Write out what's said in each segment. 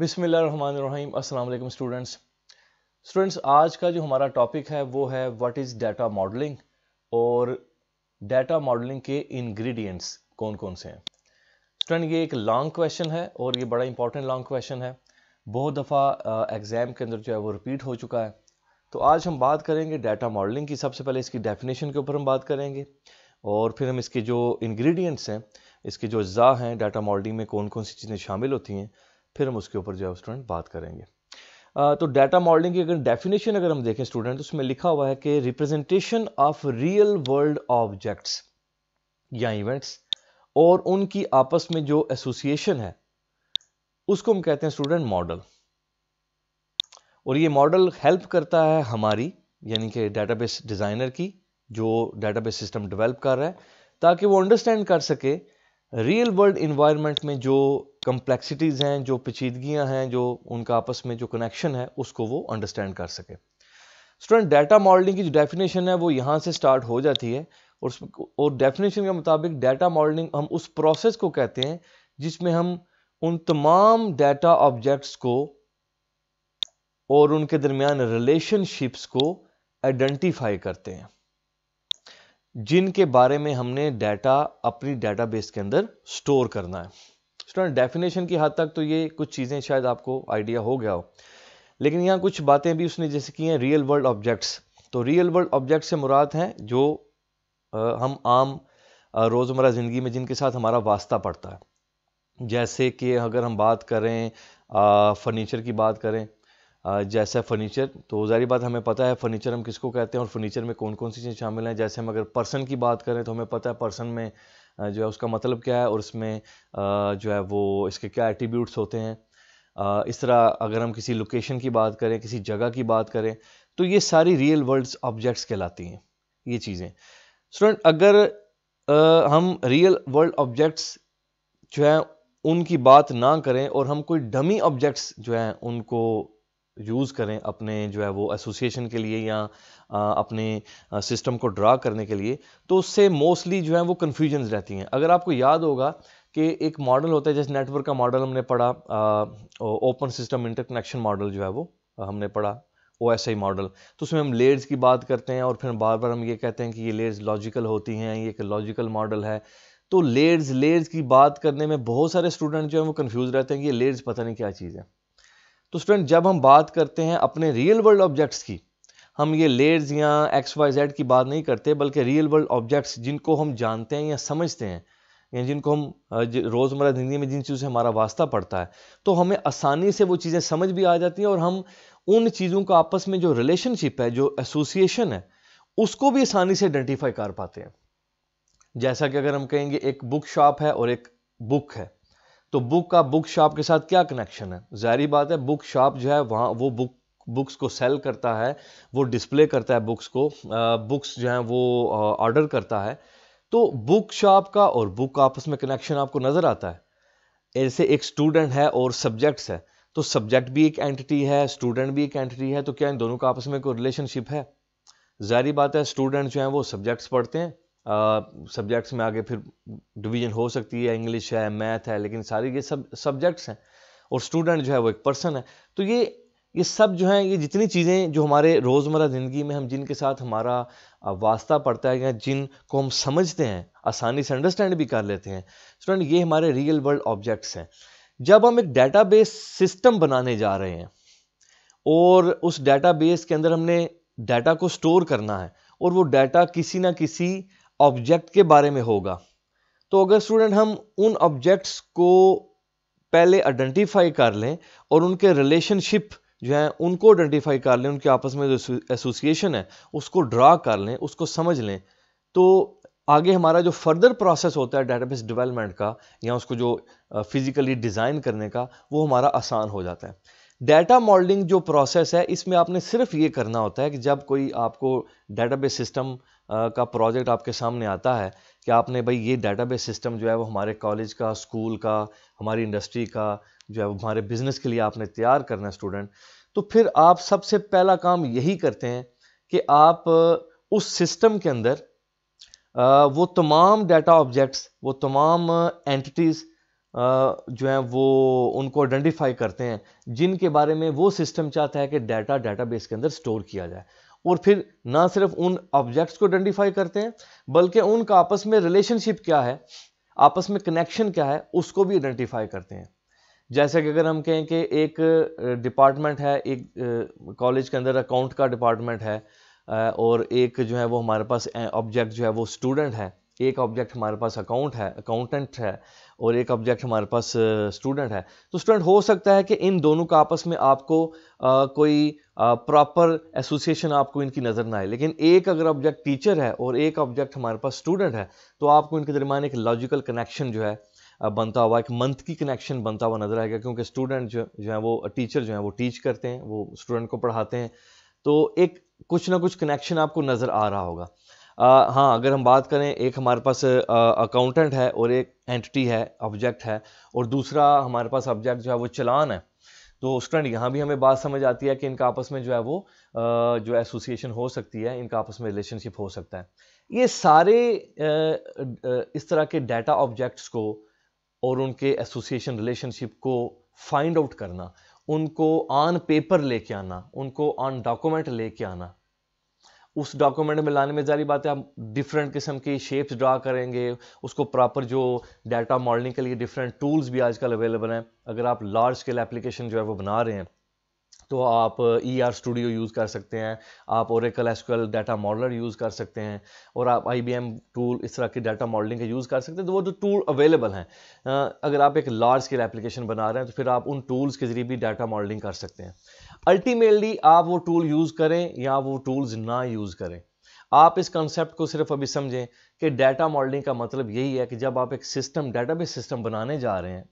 बिसमीम अस्सलाम students students आज का जो हमारा टॉपिक है वो है व्हाट इज़ डाटा मॉडलिंग और डाटा मॉडलिंग के इंग्रेडिएंट्स कौन कौन से हैं स्टूडेंट ये एक लॉन्ग क्वेश्चन है और ये बड़ा इंपॉर्टेंट लॉन्ग क्वेश्चन है बहुत दफ़ा एग्ज़ाम के अंदर जो है वो रिपीट हो चुका है तो आज हम बात करेंगे डाटा मॉडलिंग की सबसे पहले इसकी डेफिनेशन के ऊपर हम बात करेंगे और फिर हम इसके जो इंग्रेडिएंट्स हैं इसके जो अज्जा हैं डाटा मॉडलिंग में कौन कौन सी चीज़ें शामिल होती हैं फिर हम उसके ऊपर जो है स्टूडेंट बात करेंगे तो डाटा मॉडलिंग की अगर डेफिनेशन अगर हम देखें स्टूडेंट उसमें लिखा हुआ है कि representation of real world objects या इवेंट्स और उनकी आपस में जो एसोसिएशन है उसको हम कहते हैं स्टूडेंट मॉडल और ये मॉडल हेल्प करता है हमारी यानी कि डाटाबेस डिज़ाइनर की जो डाटाबेस सिस्टम डेवलप कर रहा है ताकि वो अंडरस्टैंड कर सके रियल वर्ल्ड इन्वायरमेंट में जो कम्प्लेक्सिटीज़ हैं जो पेचीदगियाँ हैं जो उनका आपस में जो कनेक्शन है उसको वो अंडरस्टैंड कर सके स्टूडेंट डाटा मॉडलिंग की जो डेफिनेशन है वो यहाँ से स्टार्ट हो जाती है और और डेफिनेशन के मुताबिक डाटा मॉडलिंग हम उस प्रोसेस को कहते हैं जिसमें हम उन तमाम डाटा ऑब्जेक्ट्स को और उनके दरमियान रिलेशनशिप्स को आइडेंटिफाई करते हैं जिनके बारे में हमने डाटा अपनी डाटाबेस के अंदर स्टोर करना है स्टूडेंट डेफिनेशन की हद तक तो ये कुछ चीज़ें शायद आपको आइडिया हो गया हो लेकिन यहाँ कुछ बातें भी उसने जैसे की हैं रियल वर्ल्ड ऑब्जेक्ट्स तो रियल वर्ल्ड ऑब्जेक्ट से मुराद हैं जो आ, हम आम रोज़मर्रा ज़िंदगी में जिनके साथ हमारा वास्ता पड़ता है जैसे कि अगर हम बात करें फर्नीचर की बात करें जैसा फर्नीचर तो जारी बात हमें पता है फर्नीचर हम किसको कहते हैं और फर्नीचर में कौन कौन सी चीज़ें शामिल हैं जैसे हम अगर पर्सन की बात करें तो हमें पता है पर्सन में जो है उसका मतलब क्या है और इसमें जो है वो इसके क्या एट्रीब्यूट्स होते हैं इस तरह अगर हम किसी लोकेशन की बात करें किसी जगह की बात करें तो ये सारी रियल वर्ल्ड ऑब्जेक्ट्स कहलाती हैं ये चीज़ें स्टूडेंट अगर हम रियल वर्ल्ड ऑब्जेक्ट्स जो है उनकी बात ना करें और हम कोई डमी ऑब्जेक्ट्स जो है उनको यूज़ करें अपने जो है वो एसोसिएशन के लिए या अपने सिस्टम को ड्रा करने के लिए तो उससे मोस्टली जो है वो कन्फ्यूजन रहती हैं अगर आपको याद होगा कि एक मॉडल होता है जैसे नेटवर्क का मॉडल हमने पढ़ा ओपन सिस्टम इंटरकनेक्शन मॉडल जो है वो हमने पढ़ा ओ एस आई मॉडल तो उसमें हम लेयर्स की बात करते हैं और फिर बार बार हम ये कहते हैं कि ये लेयर्स लॉजिकल होती हैं ये एक लॉजिकल मॉडल है तो लेयर्स लेयर्स की बात करने में बहुत सारे स्टूडेंट जो हैं वो कन्फ्यूज रहते हैं कि ये लेयर्स पता नहीं क्या चीज़ है तो स्टूडेंट जब हम बात करते हैं अपने रियल वर्ल्ड ऑब्जेक्ट्स की हम ये लेयर्स या एक्स वाई जेड की बात नहीं करते बल्कि रियल वर्ल्ड ऑब्जेक्ट्स जिनको हम जानते हैं या समझते हैं या जिनको हम रोज़मर्रा ज़िंदगी में जिन चीज़ों से हमारा वास्ता पड़ता है तो हमें आसानी से वो चीज़ें समझ भी आ जाती हैं और हम उन चीज़ों का आपस में जो रिलेशनशिप है जो एसोसिएशन है उसको भी आसानी से आइडेंटिफाई कर पाते हैं जैसा कि अगर हम कहेंगे एक बुक शॉप है और एक बुक है तो बुक का बुक शॉप के साथ क्या कनेक्शन है जाहरी बात है बुक शॉप जो है वहाँ वो बुक बुक्स को सेल करता है वो डिस्प्ले करता है बुक्स को बुक्स जो हैं वो ऑर्डर करता है तो बुक शॉप का और बुक आपस में कनेक्शन आपको नज़र आता है ऐसे एक स्टूडेंट है और सब्जेक्ट्स है तो सब्जेक्ट भी एक एंटिटी है स्टूडेंट भी एक एंटिटी है तो क्या इन दोनों का आपस में कोई रिलेशनशिप है जहरी बात है स्टूडेंट जो हैं वो सब्जेक्ट्स पढ़ते हैं सब्जेक्ट्स में आगे फिर डिवीजन हो सकती है इंग्लिश है मैथ है लेकिन सारी ये सब सब्जेक्ट्स हैं और स्टूडेंट जो है वो एक पर्सन है तो ये ये सब जो हैं ये जितनी चीज़ें जो हमारे रोज़मर्रा ज़िंदगी में हम जिनके साथ हमारा वास्ता पड़ता है या जिनको हम समझते हैं आसानी से अंडरस्टैंड भी कर लेते हैं स्टूडेंट ये हमारे रियल वर्ल्ड ऑब्जेक्ट्स हैं जब हम एक बेस सिस्टम बनाने जा रहे हैं और उस बेस के अंदर हमने डाटा को स्टोर करना है और वो डाटा किसी ना किसी ऑब्जेक्ट के बारे में होगा तो अगर स्टूडेंट हम उन ऑब्जेक्ट्स को पहले आइडेंटिफाई कर लें और उनके रिलेशनशिप जो है उनको आइडेंटिफाई कर लें उनके आपस में जो एसोसिएशन है उसको ड्रा कर लें उसको समझ लें तो आगे हमारा जो फर्दर प्रोसेस होता है डेटाबेस डेवलपमेंट का या उसको जो फिज़िकली डिज़ाइन करने का वो हमारा आसान हो जाता है डाटा मॉडलिंग जो प्रोसेस है इसमें आपने सिर्फ ये करना होता है कि जब कोई आपको डेटाबेस सिस्टम का प्रोजेक्ट आपके सामने आता है कि आपने भाई ये डाटाबेस सिस्टम जो है वो हमारे कॉलेज का स्कूल का हमारी इंडस्ट्री का जो है वो हमारे बिजनेस के लिए आपने तैयार करना है स्टूडेंट तो फिर आप सबसे पहला काम यही करते हैं कि आप उस सिस्टम के अंदर वो तमाम डाटा ऑब्जेक्ट्स वो तमाम एंटिटीज़ जो हैं वो उनको आइडेंटिफाई करते हैं जिनके बारे में वो सिस्टम चाहता है कि डाटा डाटाबेस के अंदर स्टोर किया जाए और फिर ना सिर्फ उन ऑब्जेक्ट्स को आइडेंटिफाई करते हैं बल्कि उनका आपस में रिलेशनशिप क्या है आपस में कनेक्शन क्या है उसको भी आइडेंटिफाई करते हैं जैसे कि अगर हम कहें कि एक डिपार्टमेंट है एक कॉलेज के अंदर अकाउंट का डिपार्टमेंट है और एक जो है वो हमारे पास ऑब्जेक्ट जो है वो स्टूडेंट है एक ऑब्जेक्ट हमारे पास अकाउंट है अकाउंटेंट है और एक ऑब्जेक्ट हमारे पास स्टूडेंट है तो स्टूडेंट हो सकता है कि इन दोनों का आपस में आपको आ, कोई प्रॉपर एसोसिएशन आपको इनकी नज़र ना आए लेकिन एक अगर ऑब्जेक्ट टीचर है और एक ऑब्जेक्ट हमारे पास स्टूडेंट है तो आपको इनके दरमियान एक लॉजिकल कनेक्शन जो है बनता हुआ एक मंथ की कनेक्शन बनता हुआ नजर आएगा क्योंकि स्टूडेंट जो जो है वो टीचर जो है वो टीच करते हैं वो स्टूडेंट को पढ़ाते हैं तो एक कुछ ना कुछ कनेक्शन आपको नज़र आ रहा होगा आ, हाँ अगर हम बात करें एक हमारे पास अकाउंटेंट है और एक एंटिटी है ऑब्जेक्ट है और दूसरा हमारे पास ऑब्जेक्ट जो है वो चलान है तो स्टूडेंट यहाँ भी हमें बात समझ आती है कि इनका आपस में जो है वो जो एसोसिएशन हो सकती है इनका आपस में रिलेशनशिप हो सकता है ये सारे इस तरह के डाटा ऑब्जेक्ट्स को और उनके एसोसिएशन रिलेशनशिप को फाइंड आउट करना उनको ऑन पेपर लेके आना उनको ऑन डॉक्यूमेंट लेके आना उस डॉक्यूमेंट में लाने में जारी बात है आप डिफरेंट किस्म की शेप्स ड्रा करेंगे उसको प्रॉपर जो डाटा मॉडलिंग के लिए डिफरेंट टूल्स भी आजकल अवेलेबल हैं अगर आप लार्ज स्केल एप्लीकेशन जो है वो बना रहे हैं तो आप ई आर स्टूडियो यूज़ कर सकते हैं आप Oracle SQL data modeler use कर सकते हैं और आप आई बी एम टूल इस तरह के डाटा मॉडलिंग का यूज़ कर सकते हैं तो वो जो टूल अवेलेबल हैं uh, अगर आप एक लार्ज स्केल एप्लीकेशन बना रहे हैं तो फिर आप उन टूल्स के ज़रिए भी डाटा मॉडलिंग कर सकते हैं अल्टीमेटली आप वो टूल यूज़ करें या वो टूल्स ना यूज़ करें आप इस कंसेप्ट को सिर्फ अभी समझें कि डाटा मॉडलिंग का मतलब यही है कि जब आप एक सिस्टम डाटाबेस सिस्टम बनाने जा रहे हैं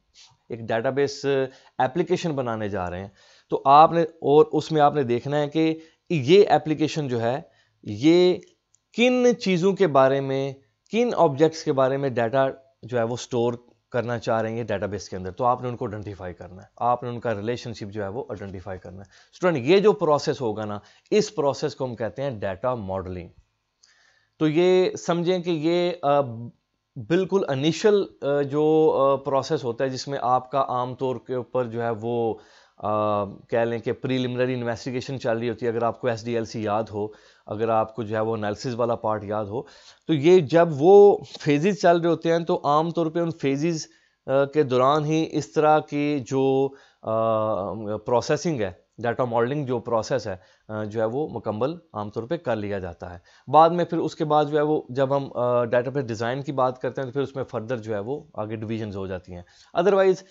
एक डाटाबेस एप्लीकेशन uh, बनाने जा रहे हैं तो आपने और उसमें आपने देखना है कि ये एप्लीकेशन जो है ये किन चीज़ों के बारे में किन ऑब्जेक्ट्स के बारे में डाटा जो है वो स्टोर करना चाह रहे हैं डेटाबेस के अंदर तो आपने उनको आइडेंटिफाई करना है आपने उनका रिलेशनशिप जो है वो आइडेंटिफाई करना है स्टूडेंट ये जो प्रोसेस होगा ना इस प्रोसेस को हम कहते हैं डाटा मॉडलिंग तो ये समझें कि ये बिल्कुल इनिशियल जो प्रोसेस होता है जिसमें आपका आमतौर के ऊपर जो है वो कह लें कि प्रीलिमिनरी इन्वेस्टिगेशन चल रही होती है अगर आपको एस याद हो अगर आपको जो है वो एनालिसिस वाला पार्ट याद हो तो ये जब वो फेजेस चल रहे होते हैं तो आम तौर पे उन फेजेस के दौरान ही इस तरह की जो प्रोसेसिंग है डाटा मॉडलिंग जो प्रोसेस है जो है वो मुकम्मल आमतौर पे कर लिया जाता है बाद में फिर उसके बाद जो है वो जब हम डाटा पे डिज़ाइन की बात करते हैं तो फिर उसमें फर्दर जो है वो आगे डिविजन्स हो जाती हैं अदरवाइज़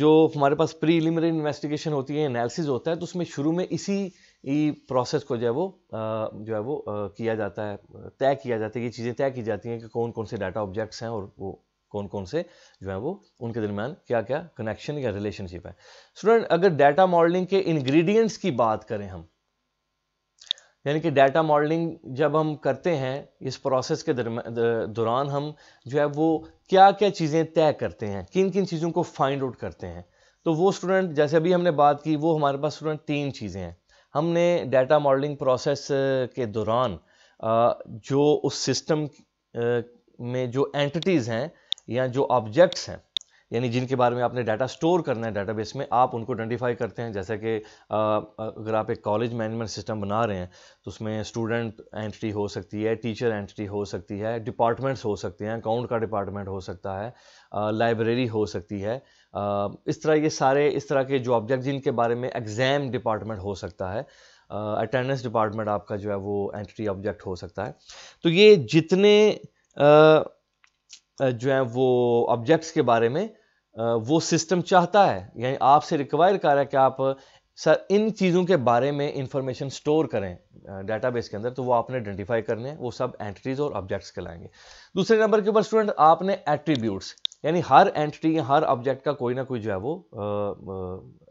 जो हमारे पास प्रीलिमिनरी इन्वेस्टिगेशन होती है एनालिसिस होता है तो उसमें शुरू में इसी प्रोसेस को जो है वो जो है वो किया जाता है तय किया जाता है ये चीज़ें तय की जाती हैं कि कौन कौन से डाटा ऑब्जेक्ट्स हैं और वो कौन कौन से जो है वो उनके दरमियान क्या क्या कनेक्शन या रिलेशनशिप है स्टूडेंट अगर डाटा मॉडलिंग के इंग्रेडिएंट्स की बात करें हम यानी कि डाटा मॉडलिंग जब हम करते हैं इस प्रोसेस के दौरान हम जो है वो क्या क्या चीज़ें तय करते हैं किन किन चीज़ों को फाइंड आउट करते हैं तो वो स्टूडेंट जैसे अभी हमने बात की वो हमारे पास स्टूडेंट तीन चीज़ें हैं हमने डाटा मॉडलिंग प्रोसेस के दौरान जो उस सिस्टम में जो एंटिटीज़ हैं या जो ऑब्जेक्ट्स हैं यानी जिनके बारे में आपने डाटा स्टोर करना है डाटाबेस में आप उनको आइडेंटिफाई करते हैं जैसे कि अगर आप एक कॉलेज मैनेजमेंट सिस्टम बना रहे हैं तो उसमें स्टूडेंट एंटिटी हो सकती है टीचर एंटिटी हो सकती है डिपार्टमेंट्स हो सकते हैं अकाउंट का डिपार्टमेंट हो सकता है लाइब्रेरी हो सकती है इस तरह ये सारे इस तरह के जो ऑब्जेक्ट जिनके बारे में एग्ज़ाम डिपार्टमेंट हो सकता है अटेंडेंस डिपार्टमेंट आपका जो है वो एंटिटी ऑब्जेक्ट हो सकता है तो ये जितने uh, जो है वो ऑब्जेक्ट्स के बारे में वो सिस्टम चाहता है यानी आपसे रिक्वायर कर रहा है कि आप सर इन चीज़ों के बारे में इंफॉर्मेशन स्टोर करें डेटाबेस के अंदर तो वो आपने आइडेंटिफाई करने हैं वो सब एंटिटीज़ और ऑब्जेक्ट्स कहलाएंगे दूसरे नंबर के ऊपर स्टूडेंट आपने एट्रीब्यूट्स यानी हर एंटिटी या हर ऑब्जेक्ट का कोई ना कोई जो है वो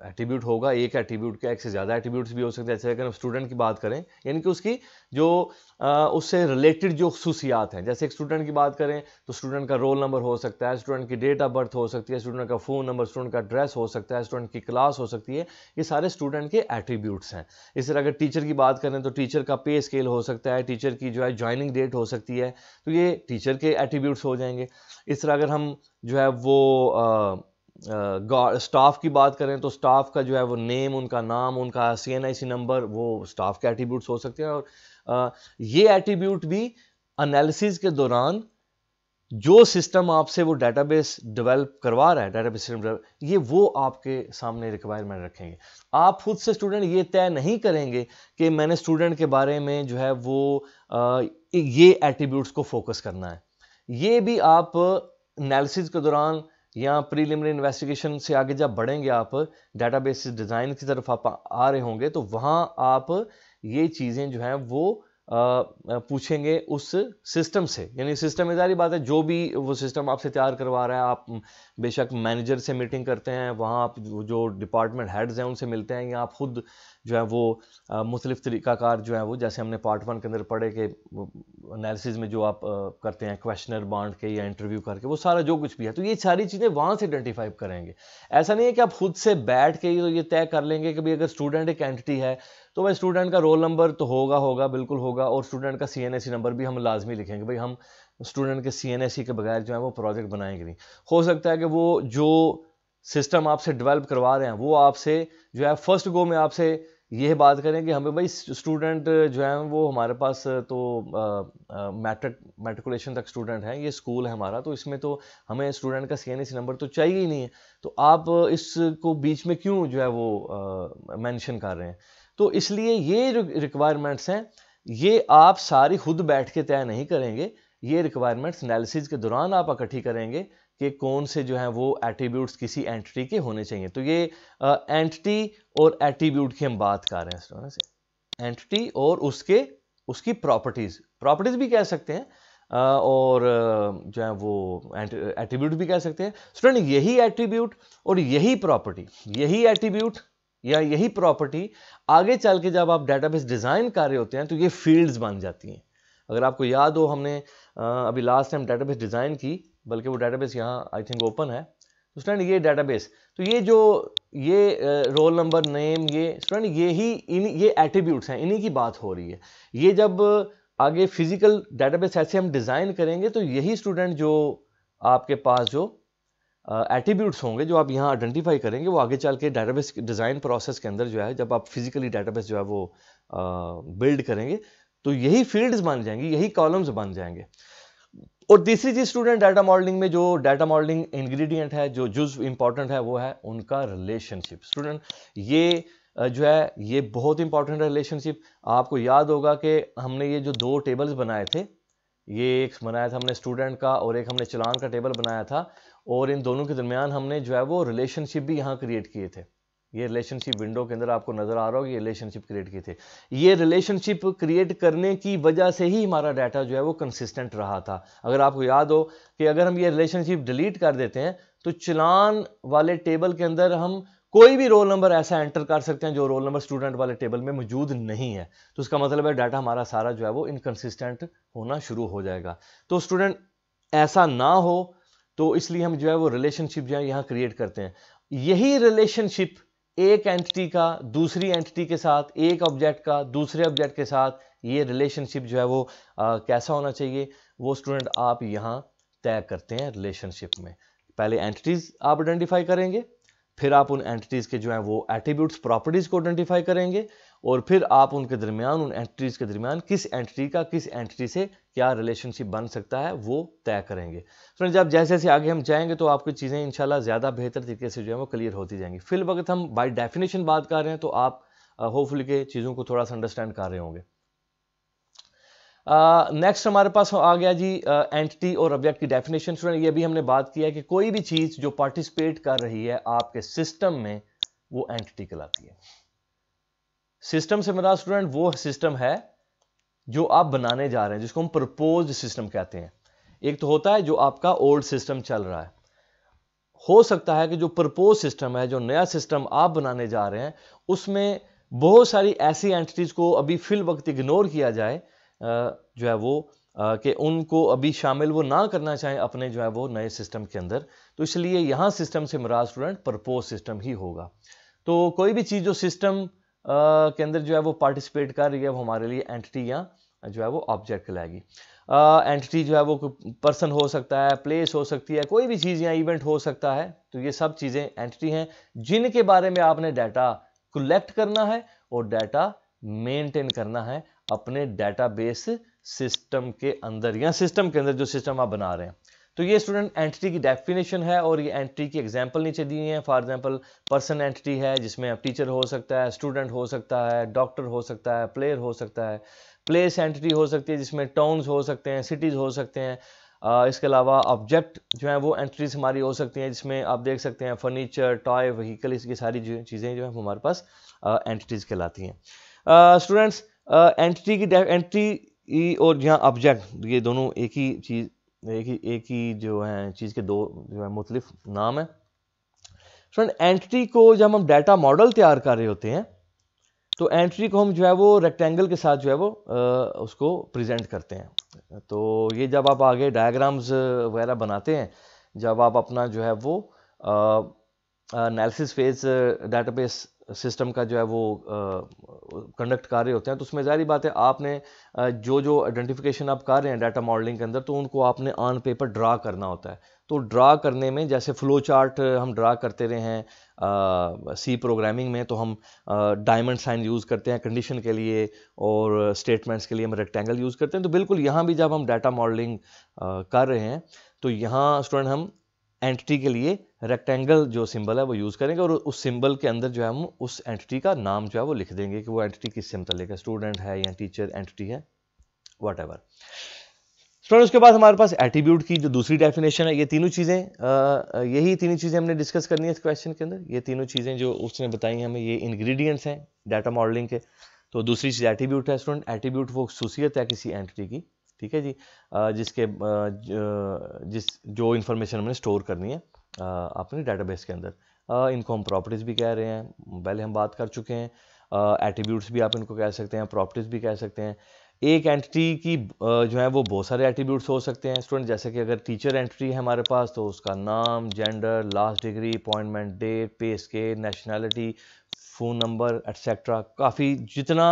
एट्रीब्यूट होगा एक एट्रीब्यूट का एक से ज़्यादा एट्रीब्यूट्स भी हो सकते हैं जैसे अगर हम स्टूडेंट की बात करें यानी कि उसकी जो उससे रिलेटेड जो खसूसियात हैं जैसे एक स्टूडेंट की बात करें तो स्टूडेंट का रोल नंबर हो सकता है स्टूडेंट की डेट ऑफ बर्थ हो सकती है स्टूडेंट का फ़ोन नंबर स्टूडेंट का एड्रेस हो सकता है स्टूडेंट की क्लास हो सकती है ये सारे स्टूडेंट के एट्रीब्यूट्स हैं इस तरह अगर टीचर की बात करें तो टीचर का पे स्केल हो सकता है टीचर की जो है ज्वाइनिंग डेट हो सकती है तो ये टीचर के एट्रीब्यूट्स हो जाएंगे इस तरह अगर हम जो है वो स्टाफ की बात करें तो स्टाफ का जो है वो नेम उनका नाम उनका C N I C number वो स्टाफ के एट्रीब्यूट्स हो सकते हैं और ये एटीब्यूट भी एनालिसिस के दौरान जो सिस्टम आपसे वो डेटाबेस डेवलप करवा रहा है डेटाबेस सिस्टम ये वो आपके सामने रिक्वायरमेंट रखेंगे आप खुद से स्टूडेंट ये तय नहीं करेंगे कि मैंने स्टूडेंट के बारे में जो है वो ये एट्रीब्यूट्स को फोकस करना है ये भी आप एनालिसिस के दौरान या प्रीलिमिनरी इन्वेस्टिगेशन से आगे जब बढ़ेंगे आप डेटाबेस डिज़ाइन की तरफ आप आ रहे होंगे तो वहाँ आप ये चीज़ें जो हैं वो पूछेंगे उस सिस्टम से यानी सिस्टम में जारी बात है जो भी वो सिस्टम आपसे तैयार करवा रहा है आप बेशक मैनेजर से मीटिंग करते हैं वहाँ आप जो डिपार्टमेंट हेड्स हैं उनसे मिलते हैं या आप खुद जो है वो मुख्तलिफ तरीक़ाकार जो है वो जैसे हमने पार्ट वन के अंदर पढ़े के एनालिसिस में जो आप करते हैं क्वेश्चनर बांट के या इंटरव्यू करके वो सारा जो कुछ भी है तो ये सारी चीज़ें वहाँ से आइडेंटिफाई करेंगे ऐसा नहीं है कि आप खुद से बैठ के तो ये तय कर लेंगे कि भाई अगर स्टूडेंट एक एंटिटी है तो भाई स्टूडेंट का रोल नंबर तो होगा होगा बिल्कुल होगा और स्टूडेंट का C N A C number भी हम लाजमी लिखेंगे भाई हम स्टूडेंट के सी एन ए सी के बगैर जो है वो प्रोजेक्ट बनाएंगे नहीं हो सकता है कि वो जो सिस्टम आपसे डेवलप करवा रहे हैं वो आपसे जो है फर्स्ट गो में आपसे ये बात करें कि हमें भाई स्टूडेंट जो है वो हमारे पास तो मैट्रिक मेट्रिकुलेशन तक स्टूडेंट हैं ये स्कूल है हमारा तो इसमें तो हमें स्टूडेंट का सी नंबर e तो चाहिए ही नहीं है तो आप इसको बीच में क्यों जो है वो मेंशन कर रहे हैं तो इसलिए ये जो रिक्वायरमेंट्स हैं ये आप सारी खुद बैठ के तय नहीं करेंगे ये रिक्वायरमेंट्स एनालिसिस के दौरान आप इकट्ठी करेंगे कि कौन से जो है वो एट्रीब्यूट्स किसी एंटिटी के होने चाहिए तो ये एंटिटी और एट्रीब्यूट की हम बात कर रहे हैं स्टूडेंट्स एंटिटी और उसके उसकी प्रॉपर्टीज़ प्रॉपर्टीज़ भी कह सकते हैं और जो है वो एट्रीब्यूट भी कह सकते हैं स्टूडेंट यही एट्रीब्यूट और यही प्रॉपर्टी यही एट्रीब्यूट या यही प्रॉपर्टी आगे चल के जब आप डेटाबेस डिज़ाइन कर रहे होते हैं तो ये फील्ड्स बन जाती हैं अगर आपको याद हो हमने अभी लास्ट टाइम डेटाबेस डिज़ाइन की बल्कि वो डाटाबेस यहाँ आई थिंक ओपन है तो स्टूडेंट ये डाटाबेस तो ये जो ये रोल नंबर नेम ये स्टूडेंट ये ही इन ये एट्रीब्यूट्स हैं इन्हीं की बात हो रही है ये जब आगे फिजिकल डाटाबेस ऐसे हम डिज़ाइन करेंगे तो यही स्टूडेंट जो आपके पास जो एट्रीब्यूट्स uh, होंगे जो आप यहाँ आइडेंटिफाई करेंगे वो आगे चल के डाटाबेस डिज़ाइन प्रोसेस के अंदर जो है जब आप फिजिकली डाटाबेस जो है वो बिल्ड uh, करेंगे तो यही फील्ड्स बन जाएंगे यही कॉलम्स बन जाएंगे और तीसरी चीज स्टूडेंट डाटा मॉडलिंग में जो डाटा मॉडलिंग इंग्रेडिएंट है जो जुज इंपॉर्टेंट है वो है उनका रिलेशनशिप स्टूडेंट ये जो है ये बहुत इंपॉर्टेंट है रिलेशनशिप आपको याद होगा कि हमने ये जो दो टेबल्स बनाए थे ये एक बनाया था हमने स्टूडेंट का और एक हमने चलान का टेबल बनाया था और इन दोनों के दरमियान हमने जो है वो रिलेशनशिप भी यहाँ क्रिएट किए थे ये रिलेशनशिप विंडो के अंदर आपको नज़र आ रहा होगा ये रिलेशनशिप क्रिएट किए थे ये रिलेशनशिप क्रिएट करने की वजह से ही हमारा डाटा जो है वो कंसिस्टेंट रहा था अगर आपको याद हो कि अगर हम ये रिलेशनशिप डिलीट कर देते हैं तो चलान वाले टेबल के अंदर हम कोई भी रोल नंबर ऐसा एंटर कर सकते हैं जो रोल नंबर स्टूडेंट वाले टेबल में मौजूद नहीं है तो उसका मतलब है डाटा हमारा सारा जो है वो इनकन्सिस्टेंट होना शुरू हो जाएगा तो स्टूडेंट ऐसा ना हो तो इसलिए हम जो है वो रिलेशनशिप जो है यहाँ क्रिएट करते हैं यही रिलेशनशिप एक एंटिटी का दूसरी एंटिटी के साथ एक ऑब्जेक्ट का दूसरे ऑब्जेक्ट के साथ ये रिलेशनशिप जो है वो आ, कैसा होना चाहिए वो स्टूडेंट आप यहाँ तय करते हैं रिलेशनशिप में पहले एंटिटीज़ आप आइडेंटिफाई करेंगे फिर आप उन एंटिटीज़ के जो हैं वो एट्रीब्यूट्स प्रॉपर्टीज़ को आइडेंटिफाई करेंगे और फिर आप उनके दरमियान उन एंटिटीज़ के दरमियान किस एंटिटी का किस एंटिटी से क्या रिलेशनशिप बन सकता है वो तय करेंगे फ्रेंड्स आप जैसे जैसे आगे हम जाएंगे तो आपकी चीज़ें इंशाल्लाह ज़्यादा बेहतर तरीके से जो है वो क्लियर होती जाएंगी फिल वक्त हम बाय डेफिनेशन बात कर रहे हैं तो आप होपफुल के चीज़ों को थोड़ा सा अंडरस्टैंड कर रहे होंगे नेक्स्ट uh, हमारे पास आ गया जी एंटिटी uh, और ऑब्जेक्ट की डेफिनेशन स्टूडेंट ये भी हमने बात किया है कि कोई भी चीज़ जो पार्टिसिपेट कर रही है आपके सिस्टम में वो एंटिटी कहलाती है सिस्टम से मेरा स्टूडेंट वो सिस्टम है जो आप बनाने जा रहे हैं जिसको हम प्रपोज सिस्टम कहते हैं एक तो होता है जो आपका ओल्ड सिस्टम चल रहा है हो सकता है कि जो प्रपोज सिस्टम है जो नया सिस्टम आप बनाने जा रहे हैं उसमें बहुत सारी ऐसी एंटिटीज को अभी फिल वक्त इग्नोर किया जाए जो है वो कि उनको अभी शामिल वो ना करना चाहें अपने जो है वो नए सिस्टम के अंदर तो इसलिए यहाँ सिस्टम से मरा स्टूडेंट प्रपोज सिस्टम ही होगा तो कोई भी चीज़ जो सिस्टम के अंदर जो है वो पार्टिसिपेट कर रही है वो हमारे लिए एंटिटी या जो है वो ऑब्जेक्ट कहलाएगी एंटिटी जो है वो पर्सन हो सकता है प्लेस हो सकती है कोई भी चीज़ या इवेंट हो सकता है तो ये सब चीज़ें एंटिटी हैं जिनके बारे में आपने डाटा कलेक्ट करना है और डाटा मेंटेन करना है अपने डाटाबेस सिस्टम के अंदर या सिस्टम के अंदर जो सिस्टम आप बना रहे हैं तो ये स्टूडेंट एंटिटी की डेफिनेशन है और ये एंटिटी की एग्जाम्पल नीचे दी हैं फॉर एग्जाम्पल पर्सन एंटिटी है जिसमें आप टीचर हो सकता है स्टूडेंट हो सकता है डॉक्टर हो सकता है प्लेयर हो सकता है प्लेस एंटिटी हो सकती है जिसमें टाउन्स हो सकते हैं सिटीज़ हो सकते हैं इसके अलावा ऑब्जेक्ट जो है वो एंट्रीज हमारी हो सकती हैं जिसमें आप देख सकते हैं फर्नीचर टॉय व्हीकल इसकी सारी चीज़ें जो है हमारे पास एंटिटीज़ कहलाती हैं स्टूडेंट्स एंटिटी की एंट्री और यहाँ ऑब्जेक्ट ये दोनों एक ही चीज़ एक ही एक ही जो है चीज़ के दो जो है मुख्तलिफ नाम है फ्रेंड एंट्री को जब हम डाटा मॉडल तैयार कर रहे होते हैं तो एंट्री को हम जो है वो रेक्टेंगल के साथ जो है वो आ, उसको प्रेजेंट करते हैं तो ये जब आप आगे डायग्राम्स वगैरह बनाते हैं जब आप अपना जो है वो एनालिसिस फेज डाटाबेस सिस्टम का जो है वो कंडक्ट कर रहे होते हैं तो उसमें जारी बात है आपने जो जो आइडेंटिफिकेशन आप कर रहे हैं डाटा मॉडलिंग के अंदर तो उनको आपने ऑन पेपर ड्रा करना होता है तो ड्रा करने में जैसे फ्लो चार्ट हम ड्रा करते रहे हैं सी प्रोग्रामिंग में तो हम डायमंड साइन यूज़ करते हैं कंडीशन के लिए और स्टेटमेंट्स के लिए हम रेक्टेंगल यूज़ करते हैं तो बिल्कुल यहाँ भी जब हम डाटा मॉडलिंग कर रहे हैं तो यहाँ स्टूडेंट हम एंटिटी के लिए रेक्टेंगल जो सिंबल है वो यूज़ करेंगे और उस सिंबल के अंदर जो है हम उस एंटिटी का नाम जो है वो लिख देंगे कि वो एंटिटी किससे मतलब है स्टूडेंट है या टीचर एंटिटी है वट एवर स्टूडेंट उसके बाद हमारे पास एटीट्यूड की जो दूसरी डेफिनेशन है ये तीनों चीज़ें यही तीनों चीज़ें हमने डिस्कस करनी है इस क्वेश्चन के अंदर ये तीनों चीज़ें जो उसने बताई हमें ये इन्ग्रीडियंट्स हैं डाटा मॉडलिंग के तो दूसरी चीज़ एटीब्यूट है स्टूडेंट एटीब्यूट वो खूसियत है किसी एंटिटी की ठीक है जी जिसके जिस जो इन्फॉर्मेशन हमने स्टोर करनी है अपने डेटाबेस के अंदर इनको हम प्रॉपर्टीज़ भी कह रहे हैं पहले हम बात कर चुके हैं एटीब्यूट्स भी आप इनको कह सकते हैं प्रॉपर्टीज़ भी कह सकते हैं एक एंटिटी की जो है वो बहुत सारे एटीब्यूट्स हो सकते हैं स्टूडेंट जैसे कि अगर टीचर एंटिटी है हमारे पास तो उसका नाम gender last degree appointment date pay scale nationality phone number etcetera काफ़ी जितना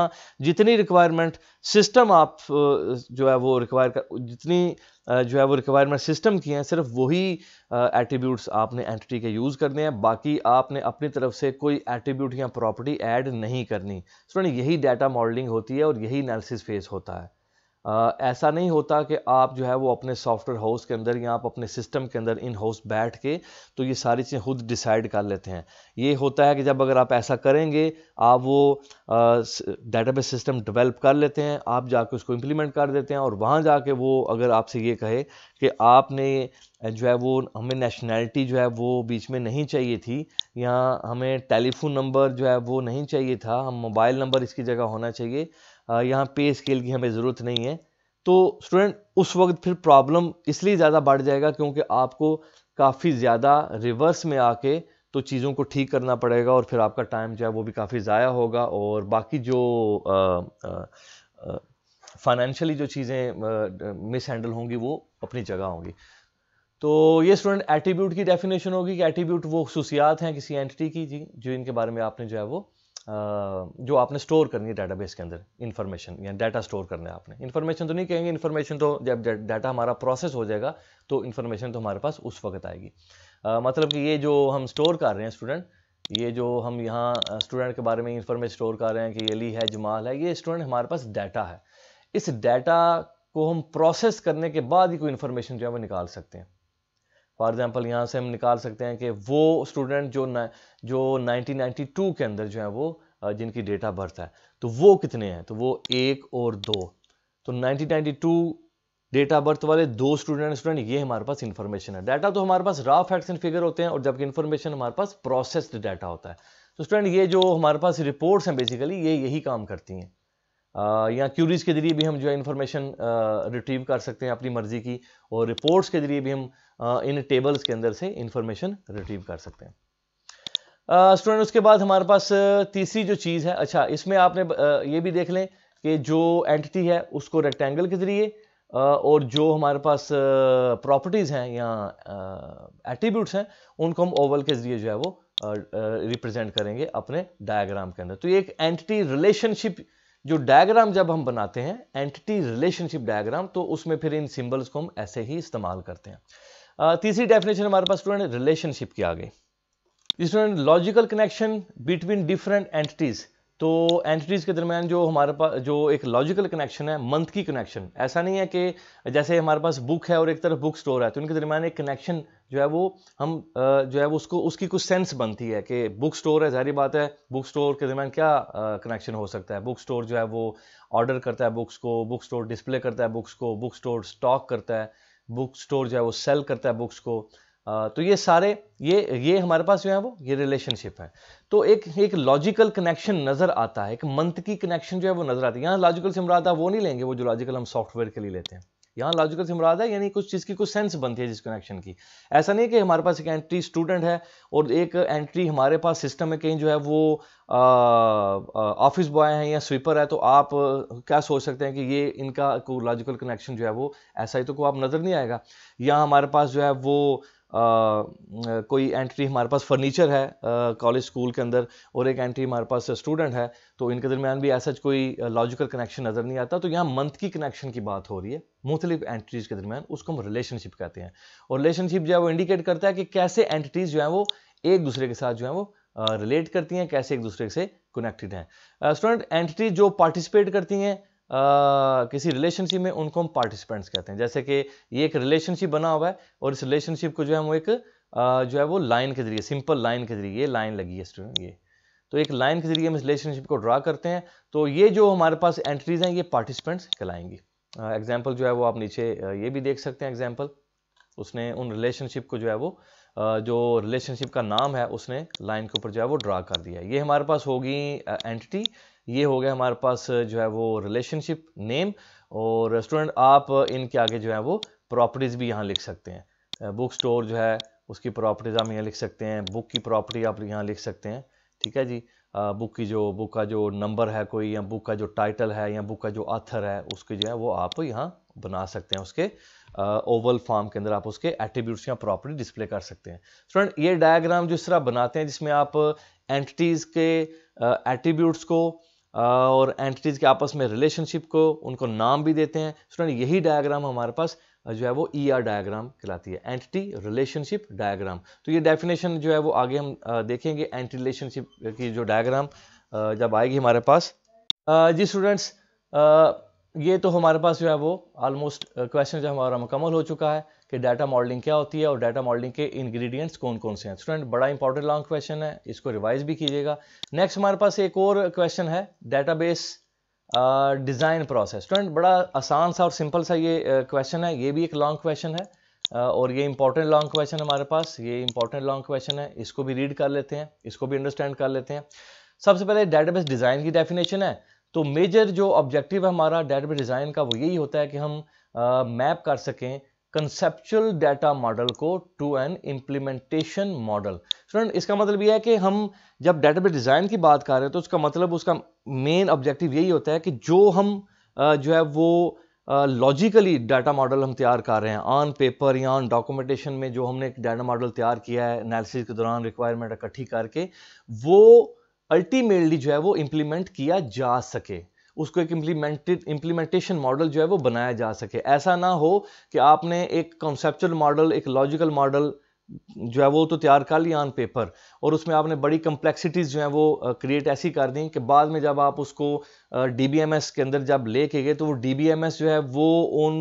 जितनी रिक्वायरमेंट सिस्टम आप जो है वो रिक्वायर कर जितनी जो है वो रिक्वायरमेंट सिस्टम की हैं सिर्फ वही एट्रीब्यूट्स आपने एंटिटी के यूज़ करने हैं बाकी आपने अपनी तरफ से कोई एट्रीब्यूट या प्रॉपर्टी ऐड नहीं करनी स्टूडेंट यही डाटा मॉडलिंग होती है और यही एनालिसिस फेस होता है ऐसा नहीं होता कि आप जो है वो अपने सॉफ्टवेयर हाउस के अंदर या आप अपने सिस्टम के अंदर इन हाउस बैठ के तो ये सारी चीज़ें खुद डिसाइड कर लेते हैं ये होता है कि जब अगर आप ऐसा करेंगे आप वो डेटाबेस सिस्टम डेवलप कर लेते हैं आप जाके उसको इम्प्लीमेंट कर देते हैं और वहाँ जाके वो अगर आपसे ये कहे कि आपने जो है वो हमें नेशनैलिटी जो है वो बीच में नहीं चाहिए थी या हमें टेलीफोन नंबर जो है वो नहीं चाहिए था हम मोबाइल नंबर इसकी जगह होना चाहिए यहाँ पे स्केल की हमें ज़रूरत नहीं है तो स्टूडेंट उस वक्त फिर प्रॉब्लम इसलिए ज़्यादा बढ़ जाएगा क्योंकि आपको काफ़ी ज़्यादा रिवर्स में आके तो चीज़ों को ठीक करना पड़ेगा और फिर आपका टाइम जो है वो भी काफ़ी ज़ाया होगा और बाकी जो फाइनेंशियली जो चीज़ें मिस हैंडल होंगी वो अपनी जगह होंगी तो ये स्टूडेंट एटीब्यूट की डेफिनेशन होगी कि एटीब्यूट वो खसूसियात हैं किसी एंटिटी की जी जो इनके बारे में आपने जो है वो जो आपने स्टोर करनी है डेटाबेस के अंदर इन्फॉर्मेशन या डाटा स्टोर करना है आपने इन्फॉर्मेशन तो नहीं कहेंगे इन्फॉर्मेशन तो जब डाटा हमारा प्रोसेस हो जाएगा तो इन्फॉर्मेशन तो हमारे पास उस वक्त आएगी आ, मतलब कि ये जो हम स्टोर कर रहे हैं स्टूडेंट ये जो हम यहाँ स्टूडेंट के बारे में इन्फॉर्मेशन स्टोर कर रहे हैं कि ये अली है जमाल है ये स्टूडेंट हमारे पास डाटा है इस डाटा को हम प्रोसेस करने के बाद ही कोई इन्फॉर्मेशन जो है वो निकाल सकते हैं फॉर एग्ज़ाम्पल यहाँ से हम निकाल सकते हैं कि वो स्टूडेंट जो न, जो 1992 के अंदर जो है वो जिनकी डेट ऑफ बर्थ है तो वो कितने हैं तो वो एक और दो तो 1992 डेट ऑफ बर्थ वाले दो स्टूडेंट स्टूडेंट ये हमारे पास इन्फॉर्मेशन है डाटा तो हमारे पास रॉ फैक्ट्स एंड फिगर होते हैं और जबकि इन्फॉर्मेशन हमारे पास प्रोसेस्ड डाटा होता है तो स्टूडेंट ये जो हमारे पास रिपोर्ट्स हैं बेसिकली ये यही काम करती हैं या क्यूरीज के जरिए भी हम जो है इन्फॉर्मेशन रिट्रीव कर सकते हैं अपनी मर्ज़ी की और रिपोर्ट्स के जरिए भी हम इन टेबल्स के अंदर से इन्फॉर्मेशन रिट्रीव कर सकते हैं स्टूडेंट uh, उसके बाद हमारे पास तीसरी जो चीज़ है अच्छा इसमें आपने ये भी देख लें कि जो एंटिटी है उसको रेक्टेंगल के ज़रिए और जो हमारे पास प्रॉपर्टीज़ हैं या एट्रीब्यूट्स हैं उनको हम ओवल के ज़रिए जो है वो रिप्रेजेंट करेंगे अपने डायग्राम के अंदर तो ये एक एंटिटी रिलेशनशिप जो डायग्राम जब हम बनाते हैं एंटिटी रिलेशनशिप डायग्राम तो उसमें फिर इन सिंबल्स को हम ऐसे ही इस्तेमाल करते हैं तीसरी डेफिनेशन हमारे पास स्टूडेंट रिलेशनशिप की आ गई student logical connection between different entities तो एंटिटीज़ के दरमियान जो हमारे पास जो एक लॉजिकल कनेक्शन है मंथ की कनेक्शन ऐसा नहीं है कि जैसे हमारे पास बुक है और एक तरफ बुक स्टोर है तो उनके दरमियान एक कनेक्शन जो है वो हम जो है वो उसको उसकी कुछ सेंस बनती है कि बुक स्टोर है जारी बात है बुक स्टोर के दरमियान क्या कनेक्शन हो सकता है बुक स्टोर जो है वो ऑर्डर करता है बुक्स को बुक स्टोर डिस्प्ले करता है बुक्स को बुक स्टोर स्टॉक करता है बुक स्टोर जो है वो सेल करता है बुक्स को तो ये सारे ये ये हमारे पास जो है वो ये रिलेशनशिप है तो एक एक लॉजिकल कनेक्शन नज़र आता है एक मंथ की कनेक्शन जो है वो नज़र आती है यहाँ लॉजिकल से वो नहीं लेंगे वो जो लॉजिकल हम सॉफ्टवेयर के लिए लेते हैं यहाँ लॉजिकल से है यानी कुछ चीज़ की कुछ सेंस बनती है जिस कनेक्शन की ऐसा नहीं है कि हमारे पास एक एंट्री स्टूडेंट है और एक एंट्री हमारे पास सिस्टम में कहीं जो है वो ऑफिस बॉय है या स्वीपर है तो आप क्या सोच सकते हैं कि ये इनका को लॉजिकल कनेक्शन जो है वो ऐसा ही तो को आप नज़र नहीं आएगा यहाँ हमारे पास जो है वो कोई एंट्री हमारे पास फर्नीचर है कॉलेज स्कूल के अंदर और एक एंट्री हमारे पास स्टूडेंट है तो इनके दरमियान भी ऐसा कोई लॉजिकल कनेक्शन नज़र नहीं आता तो यहाँ मंथ की कनेक्शन की बात हो रही है मुख्तलिफ एंट्रीज़ के दरमियान उसको हम रिलेशनशिप कहते हैं और रिलेशनशिप जो है वो इंडिकेट करता है कि कैसे एंटिटीज़ जो हैं वो एक दूसरे के साथ जो है वो रिलेट करती हैं कैसे एक दूसरे से कनेक्टेड हैं स्टूडेंट एंटिटीज जो पार्टिसिपेट करती हैं किसी रिलेशनशिप में उनको हम पार्टिसिपेंट्स कहते हैं जैसे कि ये एक रिलेशनशिप बना हुआ है और इस रिलेशनशिप को जो है हम एक आ, जो है वो लाइन के जरिए सिंपल लाइन के जरिए ये लाइन लगी है स्टूडेंट ये तो एक लाइन के जरिए हम इस रिलेशनशिप को ड्रा करते हैं तो ये जो हमारे पास एंट्रीज हैं ये पार्टिसिपेंट्स कहलाएंगी एग्जाम्पल जो है वो आप नीचे ये भी देख सकते हैं एग्जाम्पल उसने उन रिलेशनशिप को जो है वो जो रिलेशनशिप का नाम है उसने लाइन के ऊपर जो है वो ड्रा कर दिया ये हमारे पास होगी एंटिटी ये हो गया हमारे पास जो है वो रिलेशनशिप नेम और स्टूडेंट आप इनके आगे जो है वो प्रॉपर्टीज़ भी यहाँ लिख सकते हैं बुक स्टोर जो है उसकी प्रॉपर्टीज़ आप यहाँ लिख सकते हैं बुक की प्रॉपर्टी आप यहाँ लिख सकते हैं ठीक है जी आ, बुक की जो बुक का जो नंबर है कोई या बुक का जो टाइटल है या बुक का जो आथर है उसके जो है वो आप यहाँ बना सकते हैं उसके ओवल फॉर्म के अंदर आप उसके एट्रीब्यूट्स या प्रॉपर्टी डिस्प्ले कर सकते हैं स्टूडेंट ये डायग्राम जो इस तरह बनाते हैं जिसमें आप एंटिटीज़ के एट्रीब्यूट्स को और एंटिटीज़ के आपस में रिलेशनशिप को उनको नाम भी देते हैं स्टूडेंट यही डायग्राम हमारे पास जो है वो ई आर डायग्राम कहलाती है एंटिटी रिलेशनशिप डायग्राम तो ये डेफिनेशन जो है वो आगे हम देखेंगे एंटी रिलेशनशिप की जो डायग्राम जब आएगी हमारे पास जी स्टूडेंट्स ये तो हमारे पास जो है वो ऑलमोस्ट क्वेश्चन जो हमारा मुकम्मल हो चुका है कि डाटा मॉडलिंग क्या होती है और डाटा मॉडलिंग के इंग्रेडिएंट्स कौन कौन से हैं स्टूडेंट बड़ा इंपॉर्टेंट लॉन्ग क्वेश्चन है इसको रिवाइज भी कीजिएगा नेक्स्ट हमारे पास एक और क्वेश्चन है बेस डिज़ाइन प्रोसेस स्टूडेंट बड़ा आसान सा और सिंपल सा ये क्वेश्चन uh, है ये भी एक लॉन्ग क्वेश्चन है uh, और ये इंपॉर्टेंट लॉन्ग क्वेश्चन हमारे पास ये इंपॉर्टेंट लॉन्ग क्वेश्चन है इसको भी रीड कर लेते हैं इसको भी अंडरस्टैंड कर लेते हैं सबसे पहले डाटाबेस डिज़ाइन की डेफिनेशन है तो मेजर जो ऑब्जेक्टिव है हमारा डाटाबेस डिज़ाइन का वो यही होता है कि हम मैप uh, कर सकें कंसेप्चुअल डाटा मॉडल को to an implementation model student इसका मतलब यह है कि हम जब डेटाबेस डिज़ाइन की बात कर रहे हैं तो उसका मतलब उसका मेन ऑब्जेक्टिव यही होता है कि जो हम जो है वो लॉजिकली डाटा मॉडल हम तैयार कर रहे हैं ऑन पेपर या ऑन डॉक्यूमेंटेशन में जो हमने डाटा मॉडल तैयार किया है एनालिसिस के दौरान रिक्वायरमेंट इकट्ठी करके वो अल्टीमेटली जो है वो इम्प्लीमेंट किया जा सके उसको एक इम्प्लीमेंटेड इम्प्लीमेंटेशन मॉडल जो है वो बनाया जा सके ऐसा ना हो कि आपने एक कॉन्सेप्चुअल मॉडल एक लॉजिकल मॉडल जो है वो तो तैयार कर लिया ऑन पेपर और उसमें आपने बड़ी कम्प्लेक्सिटीज़ जो है वो क्रिएट ऐसी कर दी कि बाद में जब आप उसको डी के अंदर जब लेके गए तो वो डी जो है वो उन